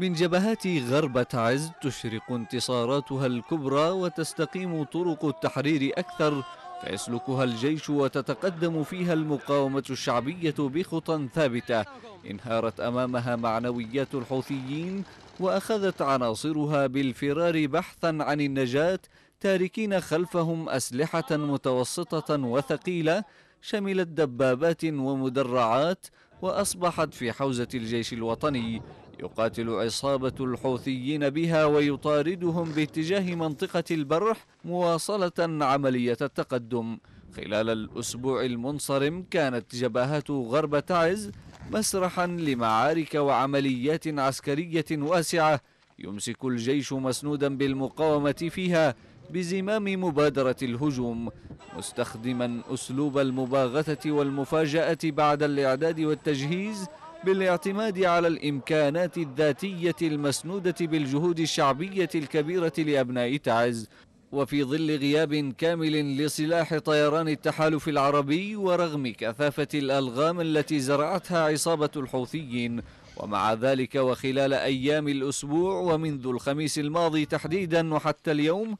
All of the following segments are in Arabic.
من جبهات غرب تعز تشرق انتصاراتها الكبرى وتستقيم طرق التحرير أكثر فيسلكها الجيش وتتقدم فيها المقاومة الشعبية بخطى ثابتة انهارت أمامها معنويات الحوثيين وأخذت عناصرها بالفرار بحثا عن النجاة تاركين خلفهم أسلحة متوسطة وثقيلة شملت دبابات ومدرعات وأصبحت في حوزة الجيش الوطني يقاتل عصابة الحوثيين بها ويطاردهم باتجاه منطقة البرح مواصلة عملية التقدم خلال الأسبوع المنصرم كانت جبهات غرب تعز مسرحا لمعارك وعمليات عسكرية واسعة يمسك الجيش مسنودا بالمقاومة فيها بزمام مبادرة الهجوم مستخدما أسلوب المباغتة والمفاجأة بعد الإعداد والتجهيز بالاعتماد على الإمكانات الذاتية المسنودة بالجهود الشعبية الكبيرة لأبناء تعز وفي ظل غياب كامل لسلاح طيران التحالف العربي ورغم كثافة الألغام التي زرعتها عصابة الحوثيين ومع ذلك وخلال أيام الأسبوع ومنذ الخميس الماضي تحديدا وحتى اليوم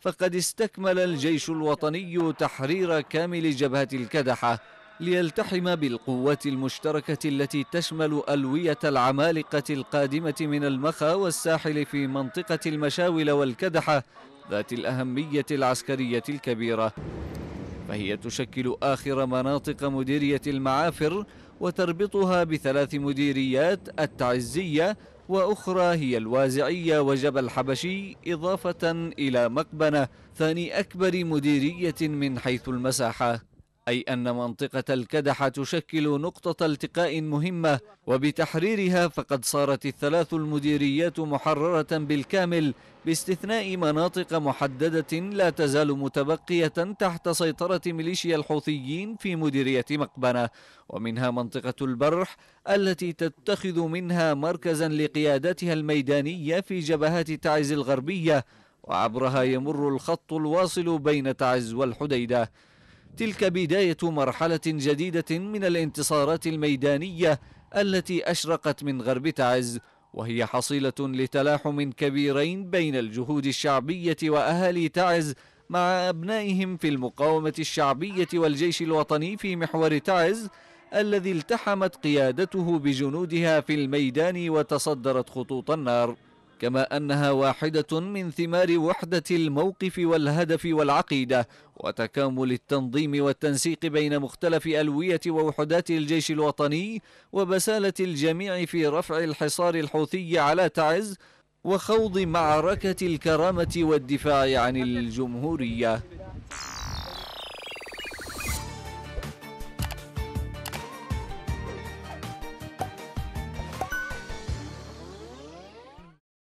فقد استكمل الجيش الوطني تحرير كامل جبهة الكدحة ليلتحم بالقوات المشتركة التي تشمل ألوية العمالقة القادمة من المخا والساحل في منطقة المشاول والكدحة ذات الأهمية العسكرية الكبيرة فهي تشكل آخر مناطق مديرية المعافر وتربطها بثلاث مديريات التعزية وأخرى هي الوازعية وجبل حبشي إضافة إلى مقبنة ثاني أكبر مديرية من حيث المساحة أي أن منطقة الكدحة تشكل نقطة التقاء مهمة وبتحريرها فقد صارت الثلاث المديريات محررة بالكامل باستثناء مناطق محددة لا تزال متبقية تحت سيطرة ميليشيا الحوثيين في مديرية مقبنة ومنها منطقة البرح التي تتخذ منها مركزا لقيادتها الميدانية في جبهات تعز الغربية وعبرها يمر الخط الواصل بين تعز والحديده تلك بداية مرحلة جديدة من الانتصارات الميدانية التي أشرقت من غرب تعز وهي حصيلة لتلاحم كبيرين بين الجهود الشعبية وأهالي تعز مع أبنائهم في المقاومة الشعبية والجيش الوطني في محور تعز الذي التحمت قيادته بجنودها في الميدان وتصدرت خطوط النار كما أنها واحدة من ثمار وحدة الموقف والهدف والعقيدة وتكامل التنظيم والتنسيق بين مختلف ألوية ووحدات الجيش الوطني وبسالة الجميع في رفع الحصار الحوثي على تعز وخوض معركة الكرامة والدفاع عن الجمهورية